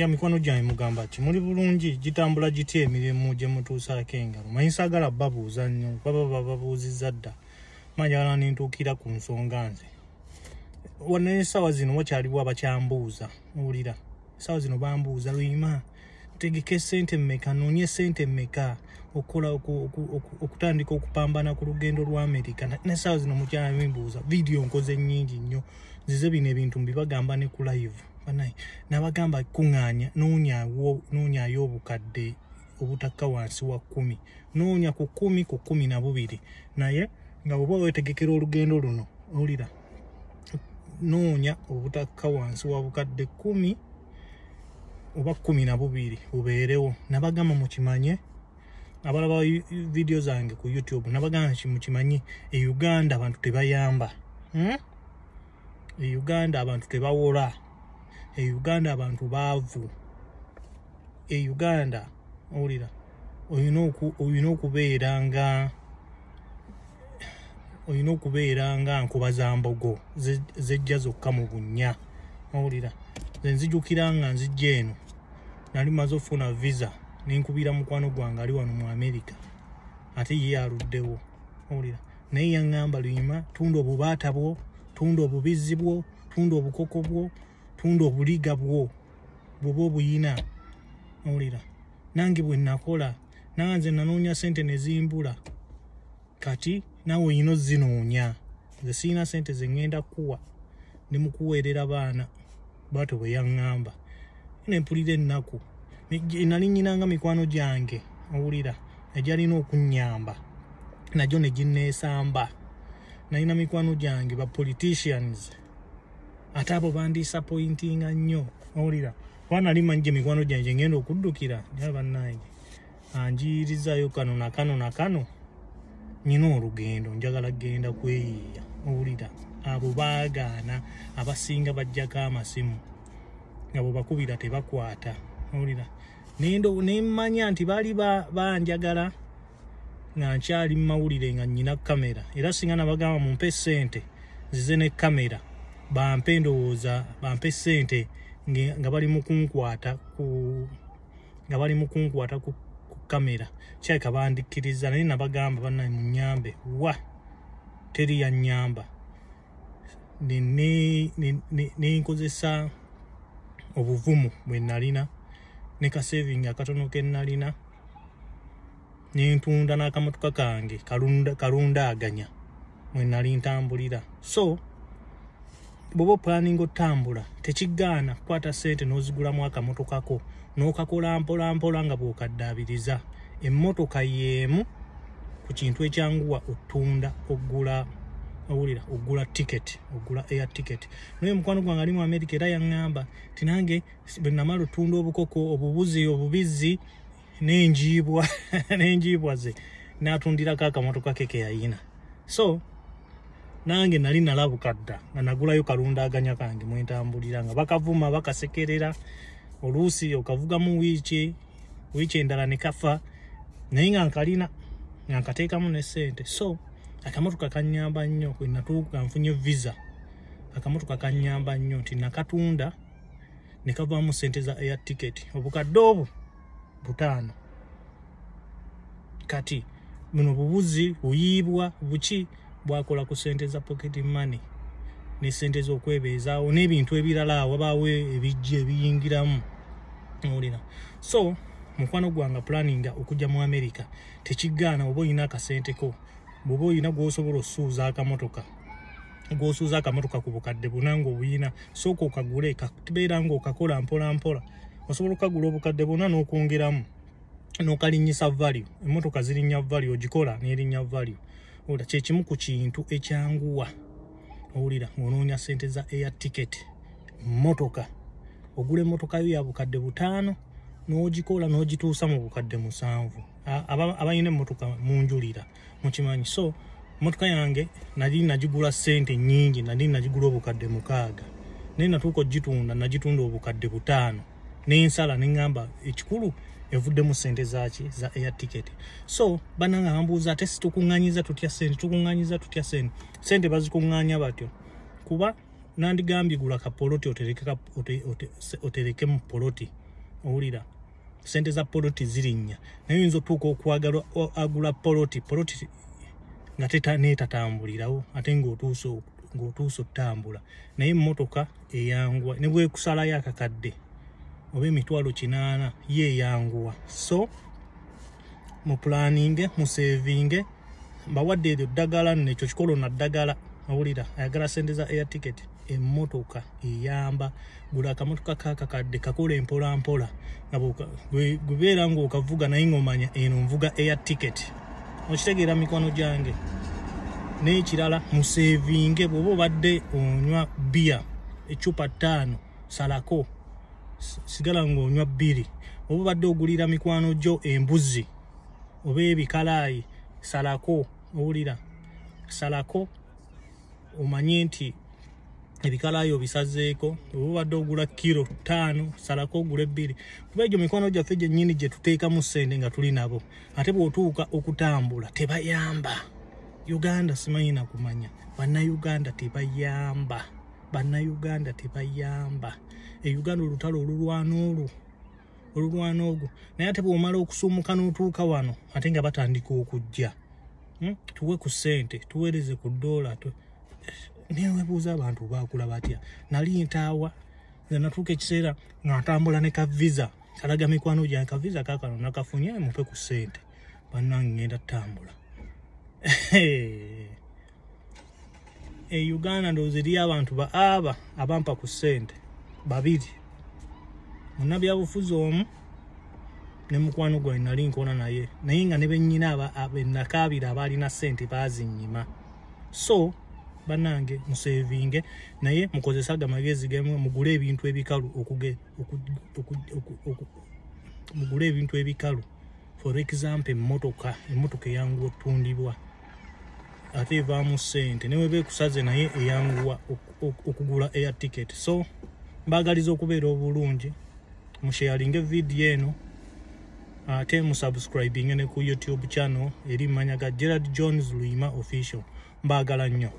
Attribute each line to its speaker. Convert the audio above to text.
Speaker 1: ya mikwano gyange mugamba ti muli bulungi gitambula gitya emirimu gyemutuusaako engalo manyi saagala babuuza nnyo baba bababuuziza dda manyala nintuukira ku nsonga nze wanaye esaawa zino wakyaliwo abakyambuuza owulira esaawa zino bambuuza lwima tegeka esente mmeka noonya esente mmeka okukola okutandika okupambana ku lugendo lwa amerika nesaawa zino mukyamimbuuza vidiyo nkoze nyingi nnyo nzize bino ebintu mbibagamba ne ku live banaye nabagamba kuŋŋaanya noonyayo obukadde obutakka wansi wa kumi noonya ku kumi ku kumi na bubiri naye nga bweba wetegekera olugendo luno owulira noonya obutakka wansi wa bukadde kumi oba kumi na bubiri bubeerewo nabagamba mukimanye abalaba vidiyo zange ku youtube nabagamba mukimanye e uganda abantu tebayamba hmm? e uganda abantu tebawola e uganda abantu baavu e uganda owulira olina okubeera nga olina okubeera nga nkuba za mbogo zejja zokka mu bunnya owulira ze nzijukira nga nzijja eno nali maze ofuna visa nenkubira mukwano gwange ali wano mu amerika ate ye aluddewo owulira naye yaŋŋamba luyima tunda obubaata bwo tunda obubizi bwo tunda obukoko bwo tunda obuliga bwo bweba obuyina owulira nange bwe nakola nanze nanoonya sente nezimbula kati naawe oyina ozinoonya nze siina sente zeŋŋenda kukuwa ne mukuweerera baana bwato bwe yaŋŋamba nempulira ennaku nali nyinanga mikwano gyange owulira egyalina okunnyamba nagyo neginneesamba nalina mikwano gyange ba politicians ate abo bandisappointinga nnyo owulira kuba nali manyije mikwano gyange ngenda okuddukira nyala bannange anjiyirizayo kano nakano nakano nyina olugendo njagala genda kweyiiya owulira abo baagaana abasinga bajjako amasimu nga bwebakubira tebakwata owulira nendo nemmanya nti baali banjagala ba nga nkyali mumawulire nga nyina kamera era singa nabagamba mumpe sente zize ne kamera bampe ndowooza bampe sente nga bali mukunkwata nga bali mukunkwata ku kamera kyaika bandikiriza naye nabagamba bana munyambe wa teri ya nyamba nenkozesa obuvumu bwenalina ne kasavingi akatono kenalina nentunda nakamotoka kange kalundaganya mwenali ntambulira so bwoba opulaninga otambula tekigaana kukwata sente nozigulamu akamotokako nokakola mpolampola nga bwokaddabiriza emmotoka yemu ku kintu ekyanguwa otunda ogula owulira ogula tiketi ogula air tiketi naye mukwano gwange ali mu america era yaŋŋamba tinange bwenamala otunda obukoko obubuzi obubizi nenjibwa nenjibwa ze natundirako akamotoka ke keyayina so nange nali nalabukadda nga nagulayo kalundaganya kange mwentambulira nga bakavuma bakasekerera oluusi okavugamu wiiki wiiki endala ne kafa naye nga nkalina nga nkateekamu ne sente so akamotoka kanyamba nnyo enatuuka nfunye visa akamotoka kanyamba nnyo nti nakatunda nekavaamu sente za air ticket obukadde obwo butaano kati buno bubuzi buyiibwa buki bwakola ku sente za poketi money ne sente z'okwebeezaawo n'ebintu ebirala awabaawo ebijja ebiyingiramu owulira so mukwano gwanga planinga okujja mu amerika tekigaana oba oyina akasenteko bwoba oyina gwosobola osuuza akamotoka gwosuuza akamotoka ku bukadde buna nga obuyina sooka okagule katubeera ngaokakola mpolampola mpola. osobola okukagula obukadde bwona n'okwongeramu n'okalinyisa valu emmotoka zirinnya valu ogikola n'erinnya valu ola kyekimu ku kintu ekyanguwa owulira ng'onoonya sente za air ticket mmotoka ogula emmotoka yo ya bukadde butaano n'ogikola n'ogituusa mu bukadde musanvu abayina emmotoka munjulira mukimanyi so motoka yange nali nagigula sente nyingi nali nagigula obukadde mukaaga naye natuuka ogitunda nagitunda obukadde butaano nensala neŋamba ekikulu evudde mu sente zaki za air ticket so bananga ambuuza ate situkuŋanyiza tutya sente tukuŋanyiza tutya sente sente bazikuŋanya batyo kuba nandigambye gula kapoloti oterekemu poloti owulira sente za poloti ziri nnya naye oyinza otuuka okwagala agula poloti poloti nga netatambulirawo ate ngaotuuse ngaotuuse otutambula naye emmotoka eyangwa ne bwekusalayo akakadde oba emitwalo kinaana yeeyanguwa so mu planinge mu sevinge mbawadde eryo ddagala nno ekyo kikolo naddagala owulira ayagala sente za air ticket emmotoka eyamba gula akamotoka kakakadde kakola empolampola gubeera ngaokavuga naye ngaomanya eno nvuga air ticket okitegeera mikwano gyange nayekirala musevinge bwoba obadde onywa bia ecupa ttaano salako sigala ngaonywa bbiri oba obadde ogulira mikwano gyo embuzi oba ebikalaayi salako owulira salako omanye nti ebikalaayi obisazeeko oba obadde ogula kiro taano salako ogula ebbiri kuba egyo mikwano gyaffe gyennyini gyetuteekamu sente nga tuli nabo ate bwotuuka okutambula tebayamba uganda simanyina kumanya bannauganda tebayamba te bannayuganda tebayamba e uganda olutalo olulwana olwo olulwana ogwo naye ate bwomala okusumuka n'otuuka wano ate nga batandika okujja hmm? tuwe ku ssente tuweereze ku dola newebuuza abantu bakulaba atya nali ntaawa nze natuuka ekiseera ngaatambula ne kavisa kalaga mikwano gya kavisa kakano nakafunye mupe ku ssente banangenda tambula e uganda ndoziriyo abantu ba aba abampa ku sente babiri munabyabufuzi omu ne mukwano gwe nali nkona naye naye nga ne benyina benakabira abaalina sente baazinyima so banange museevinge naye mukozesa ga magezi gem mugule ebintu ebikalu mugule ebintu ebikalu for example emmotoka emmotoka eyanguwa otundibwa ate evaamu sente newe beekusaze naye eyanguwa okugula air ticket so mbaagaliza okubeera obulungi mushealinga evidiyo eno ate musubscribinge ne ku youtube channel eri manya ga gerard jones luima official mbaagala nnyo